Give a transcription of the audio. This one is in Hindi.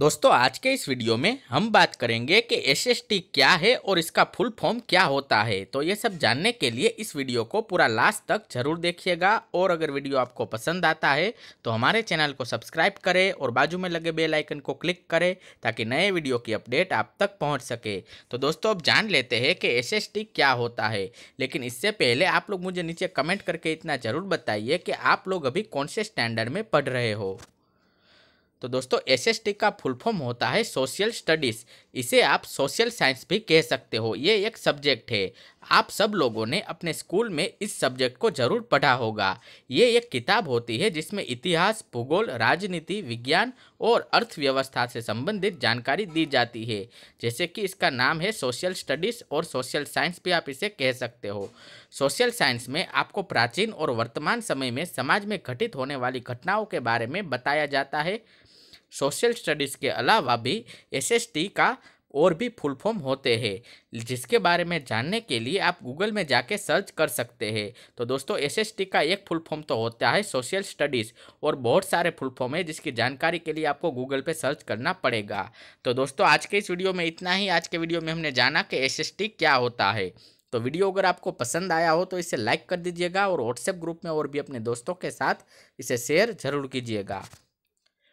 दोस्तों आज के इस वीडियो में हम बात करेंगे कि एस क्या है और इसका फुल फॉर्म क्या होता है तो ये सब जानने के लिए इस वीडियो को पूरा लास्ट तक जरूर देखिएगा और अगर वीडियो आपको पसंद आता है तो हमारे चैनल को सब्सक्राइब करें और बाजू में लगे बेल आइकन को क्लिक करें ताकि नए वीडियो की अपडेट आप तक पहुँच सके तो दोस्तों अब जान लेते हैं कि एस क्या होता है लेकिन इससे पहले आप लोग मुझे नीचे कमेंट करके इतना ज़रूर बताइए कि आप लोग अभी कौन से स्टैंडर्ड में पढ़ रहे हो तो दोस्तों एसएसटी का फुल फॉर्म होता है सोशल स्टडीज़ इसे आप सोशल साइंस भी कह सकते हो ये एक सब्जेक्ट है आप सब लोगों ने अपने स्कूल में इस सब्जेक्ट को जरूर पढ़ा होगा ये एक किताब होती है जिसमें इतिहास भूगोल राजनीति विज्ञान और अर्थव्यवस्था से संबंधित जानकारी दी जाती है जैसे कि इसका नाम है सोशल स्टडीज़ और सोशल साइंस भी आप इसे कह सकते हो सोशल साइंस में आपको प्राचीन और वर्तमान समय में समाज में घटित होने वाली घटनाओं के बारे में बताया जाता है सोशल स्टडीज़ के अलावा भी एसएसटी का और भी फुल फॉर्म होते हैं जिसके बारे में जानने के लिए आप गूगल में जाके सर्च कर सकते हैं तो दोस्तों एसएसटी का एक फुल फॉर्म तो होता है सोशल स्टडीज़ और बहुत सारे फुल फॉर्म है जिसकी जानकारी के लिए आपको गूगल पे सर्च करना पड़ेगा तो दोस्तों आज के इस वीडियो में इतना ही आज के वीडियो में हमने जाना कि एस क्या होता है तो वीडियो अगर आपको पसंद आया हो तो इसे लाइक कर दीजिएगा और व्हाट्सएप ग्रुप में और भी अपने दोस्तों के साथ इसे शेयर जरूर कीजिएगा